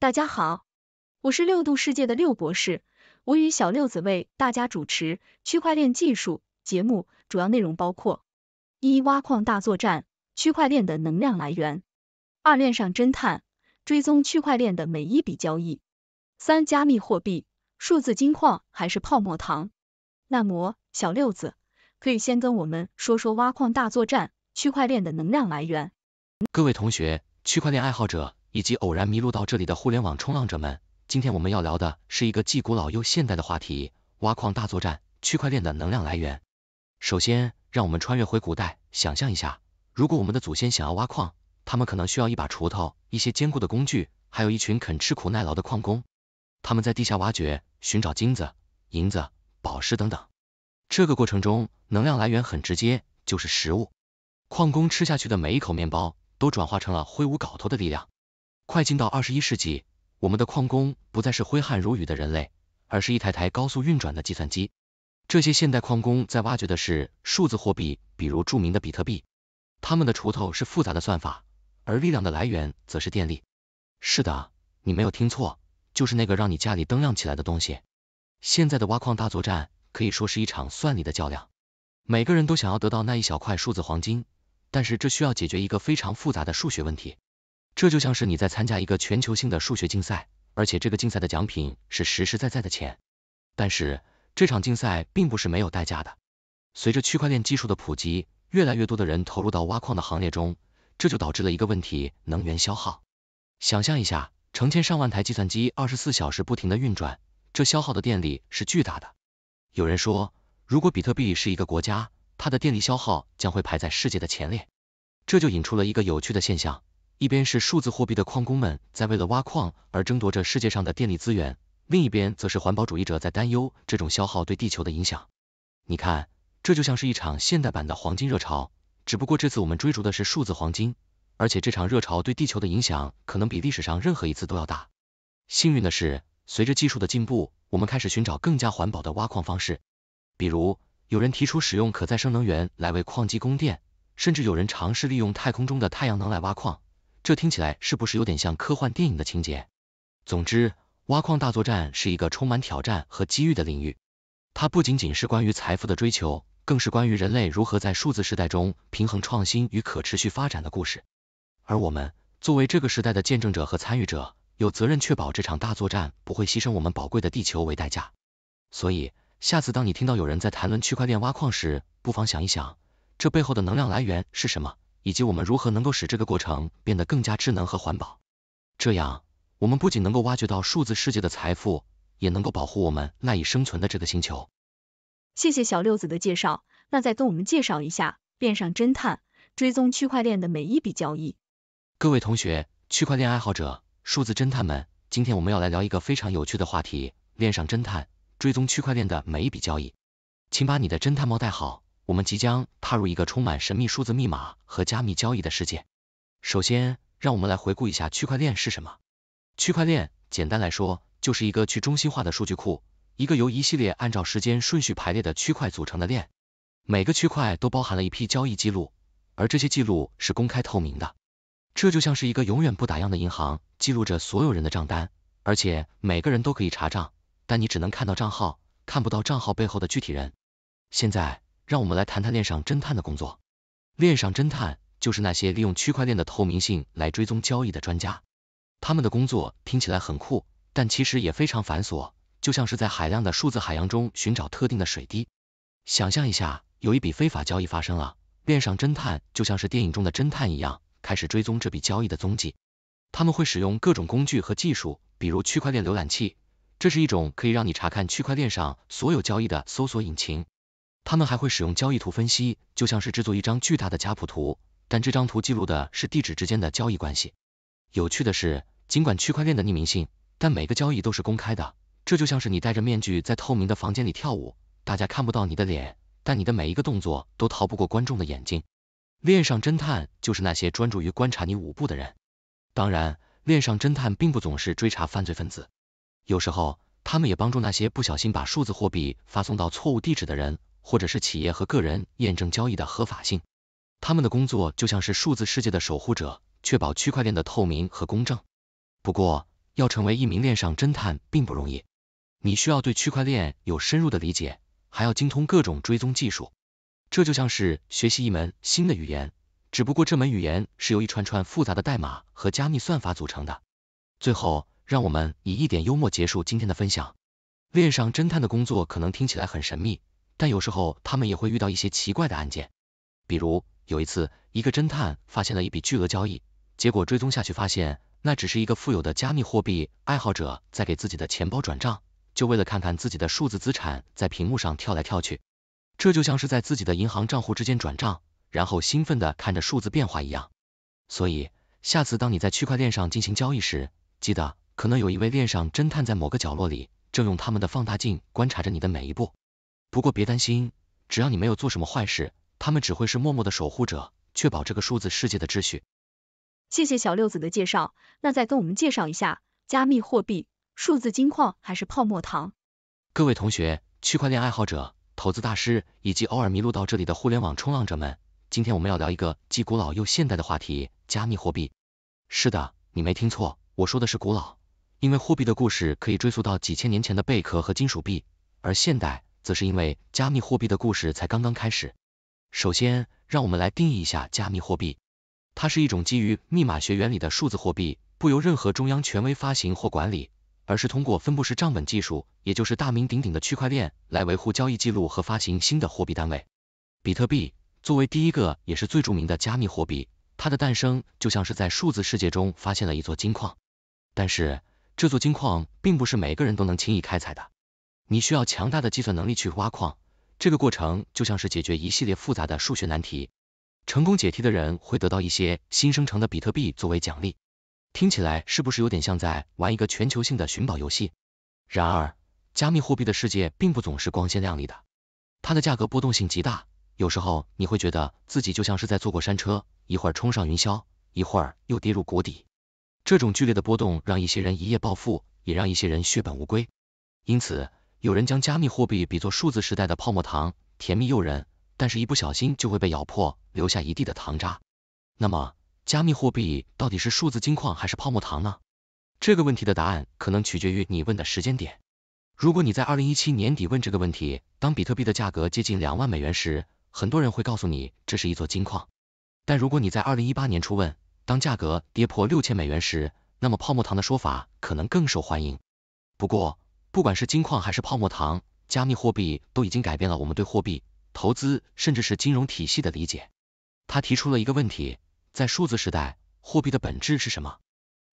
大家好，我是六度世界的六博士，我与小六子为大家主持区块链技术节目，主要内容包括：一、挖矿大作战，区块链的能量来源；二、链上侦探，追踪区块链的每一笔交易；三、加密货币，数字金矿还是泡沫糖？那么，小六子可以先跟我们说说挖矿大作战，区块链的能量来源。各位同学，区块链爱好者。以及偶然迷路到这里的互联网冲浪者们，今天我们要聊的是一个既古老又现代的话题——挖矿大作战。区块链的能量来源。首先，让我们穿越回古代，想象一下，如果我们的祖先想要挖矿，他们可能需要一把锄头、一些坚固的工具，还有一群肯吃苦耐劳的矿工。他们在地下挖掘，寻找金子、银子、宝石等等。这个过程中，能量来源很直接，就是食物。矿工吃下去的每一口面包，都转化成了挥舞镐头的力量。快进到二十一世纪，我们的矿工不再是挥汗如雨的人类，而是一台台高速运转的计算机。这些现代矿工在挖掘的是数字货币，比如著名的比特币。他们的锄头是复杂的算法，而力量的来源则是电力。是的，你没有听错，就是那个让你家里灯亮起来的东西。现在的挖矿大作战可以说是一场算力的较量，每个人都想要得到那一小块数字黄金，但是这需要解决一个非常复杂的数学问题。这就像是你在参加一个全球性的数学竞赛，而且这个竞赛的奖品是实实在在的钱。但是，这场竞赛并不是没有代价的。随着区块链技术的普及，越来越多的人投入到挖矿的行列中，这就导致了一个问题：能源消耗。想象一下，成千上万台计算机二十四小时不停的运转，这消耗的电力是巨大的。有人说，如果比特币是一个国家，它的电力消耗将会排在世界的前列。这就引出了一个有趣的现象。一边是数字货币的矿工们在为了挖矿而争夺着世界上的电力资源，另一边则是环保主义者在担忧这种消耗对地球的影响。你看，这就像是一场现代版的黄金热潮，只不过这次我们追逐的是数字黄金，而且这场热潮对地球的影响可能比历史上任何一次都要大。幸运的是，随着技术的进步，我们开始寻找更加环保的挖矿方式，比如有人提出使用可再生能源来为矿机供电，甚至有人尝试利用太空中的太阳能来挖矿。这听起来是不是有点像科幻电影的情节？总之，挖矿大作战是一个充满挑战和机遇的领域。它不仅仅是关于财富的追求，更是关于人类如何在数字时代中平衡创新与可持续发展的故事。而我们作为这个时代的见证者和参与者，有责任确保这场大作战不会牺牲我们宝贵的地球为代价。所以，下次当你听到有人在谈论区块链挖矿时，不妨想一想，这背后的能量来源是什么。以及我们如何能够使这个过程变得更加智能和环保，这样我们不仅能够挖掘到数字世界的财富，也能够保护我们赖以生存的这个星球。谢谢小六子的介绍，那再跟我们介绍一下变上侦探，追踪区块链的每一笔交易。各位同学、区块链爱好者、数字侦探们，今天我们要来聊一个非常有趣的话题，链上侦探追踪区块链的每一笔交易，请把你的侦探猫带好。我们即将踏入一个充满神秘数字密码和加密交易的世界。首先，让我们来回顾一下区块链是什么。区块链简单来说就是一个去中心化的数据库，一个由一系列按照时间顺序排列的区块组成的链。每个区块都包含了一批交易记录，而这些记录是公开透明的。这就像是一个永远不打烊的银行，记录着所有人的账单，而且每个人都可以查账，但你只能看到账号，看不到账号背后的具体人。现在。让我们来谈谈链上侦探的工作。链上侦探就是那些利用区块链的透明性来追踪交易的专家。他们的工作听起来很酷，但其实也非常繁琐，就像是在海量的数字海洋中寻找特定的水滴。想象一下，有一笔非法交易发生了，链上侦探就像是电影中的侦探一样，开始追踪这笔交易的踪迹。他们会使用各种工具和技术，比如区块链浏览器，这是一种可以让你查看区块链上所有交易的搜索引擎。他们还会使用交易图分析，就像是制作一张巨大的家谱图，但这张图记录的是地址之间的交易关系。有趣的是，尽管区块链的匿名性，但每个交易都是公开的。这就像是你戴着面具在透明的房间里跳舞，大家看不到你的脸，但你的每一个动作都逃不过观众的眼睛。链上侦探就是那些专注于观察你舞步的人。当然，链上侦探并不总是追查犯罪分子，有时候他们也帮助那些不小心把数字货币发送到错误地址的人。或者是企业和个人验证交易的合法性，他们的工作就像是数字世界的守护者，确保区块链的透明和公正。不过，要成为一名链上侦探并不容易，你需要对区块链有深入的理解，还要精通各种追踪技术。这就像是学习一门新的语言，只不过这门语言是由一串串复杂的代码和加密算法组成的。最后，让我们以一点幽默结束今天的分享。链上侦探的工作可能听起来很神秘。但有时候他们也会遇到一些奇怪的案件，比如有一次，一个侦探发现了一笔巨额交易，结果追踪下去发现，那只是一个富有的加密货币爱好者在给自己的钱包转账，就为了看看自己的数字资产在屏幕上跳来跳去。这就像是在自己的银行账户之间转账，然后兴奋的看着数字变化一样。所以，下次当你在区块链上进行交易时，记得可能有一位链上侦探在某个角落里，正用他们的放大镜观察着你的每一步。不过别担心，只要你没有做什么坏事，他们只会是默默的守护者，确保这个数字世界的秩序。谢谢小六子的介绍，那再跟我们介绍一下加密货币、数字金矿还是泡沫糖？各位同学、区块链爱好者、投资大师以及偶尔迷路到这里的互联网冲浪者们，今天我们要聊一个既古老又现代的话题——加密货币。是的，你没听错，我说的是古老，因为货币的故事可以追溯到几千年前的贝壳和金属币，而现代。则是因为加密货币的故事才刚刚开始。首先，让我们来定义一下加密货币。它是一种基于密码学原理的数字货币，不由任何中央权威发行或管理，而是通过分布式账本技术，也就是大名鼎鼎的区块链，来维护交易记录和发行新的货币单位。比特币作为第一个也是最著名的加密货币，它的诞生就像是在数字世界中发现了一座金矿。但是，这座金矿并不是每个人都能轻易开采的。你需要强大的计算能力去挖矿，这个过程就像是解决一系列复杂的数学难题。成功解题的人会得到一些新生成的比特币作为奖励。听起来是不是有点像在玩一个全球性的寻宝游戏？然而，加密货币的世界并不总是光鲜亮丽的，它的价格波动性极大，有时候你会觉得自己就像是在坐过山车，一会儿冲上云霄，一会儿又跌入谷底。这种剧烈的波动让一些人一夜暴富，也让一些人血本无归。因此，有人将加密货币比作数字时代的泡沫糖，甜蜜诱人，但是一不小心就会被咬破，留下一地的糖渣。那么，加密货币到底是数字金矿还是泡沫糖呢？这个问题的答案可能取决于你问的时间点。如果你在二零一七年底问这个问题，当比特币的价格接近两万美元时，很多人会告诉你这是一座金矿。但如果你在二零一八年初问，当价格跌破六千美元时，那么泡沫糖的说法可能更受欢迎。不过，不管是金矿还是泡沫糖，加密货币都已经改变了我们对货币、投资甚至是金融体系的理解。他提出了一个问题：在数字时代，货币的本质是什么？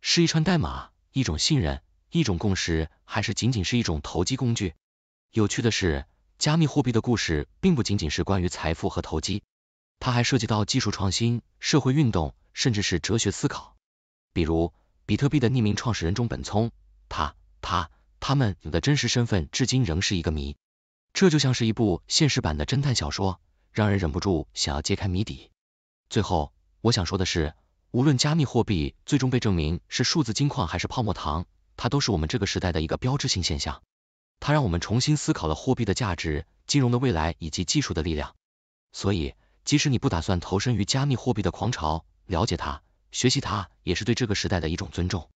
是一串代码、一种信任、一种共识，还是仅仅是一种投机工具？有趣的是，加密货币的故事并不仅仅是关于财富和投机，它还涉及到技术创新、社会运动，甚至是哲学思考。比如，比特币的匿名创始人中本聪，他他。他们有的真实身份至今仍是一个谜，这就像是一部现实版的侦探小说，让人忍不住想要揭开谜底。最后，我想说的是，无论加密货币最终被证明是数字金矿还是泡沫糖，它都是我们这个时代的一个标志性现象。它让我们重新思考了货币的价值、金融的未来以及技术的力量。所以，即使你不打算投身于加密货币的狂潮，了解它、学习它，也是对这个时代的一种尊重。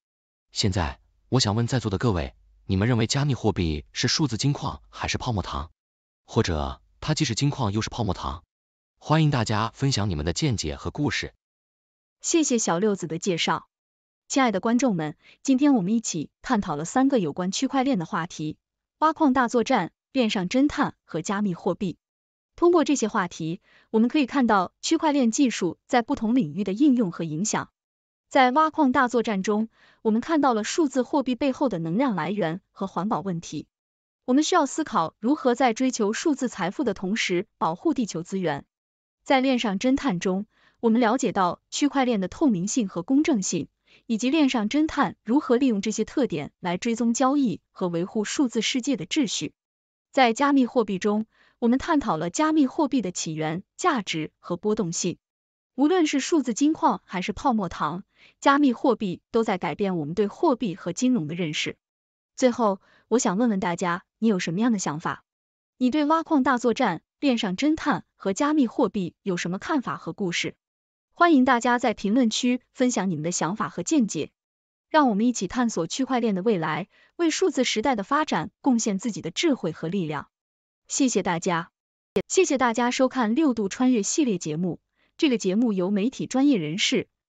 现在，我想问在座的各位。你们认为加密货币是数字金矿还是泡沫糖，或者它既是金矿又是泡沫糖？欢迎大家分享你们的见解和故事。谢谢小六子的介绍，亲爱的观众们，今天我们一起探讨了三个有关区块链的话题：挖矿大作战、链上侦探和加密货币。通过这些话题，我们可以看到区块链技术在不同领域的应用和影响。在挖矿大作战中，我们看到了数字货币背后的能量来源和环保问题。我们需要思考如何在追求数字财富的同时保护地球资源。在链上侦探中，我们了解到区块链的透明性和公正性，以及链上侦探如何利用这些特点来追踪交易和维护数字世界的秩序。在加密货币中，我们探讨了加密货币的起源、价值和波动性。无论是数字金矿还是泡沫糖。加密货币都在改变我们对货币和金融的认识。最后，我想问问大家，你有什么样的想法？你对挖矿大作战、链上侦探和加密货币有什么看法和故事？欢迎大家在评论区分享你们的想法和见解，让我们一起探索区块链的未来，为数字时代的发展贡献自己的智慧和力量。谢谢大家，谢谢大家收看六度穿越系列节目。这个节目由媒体专业人士。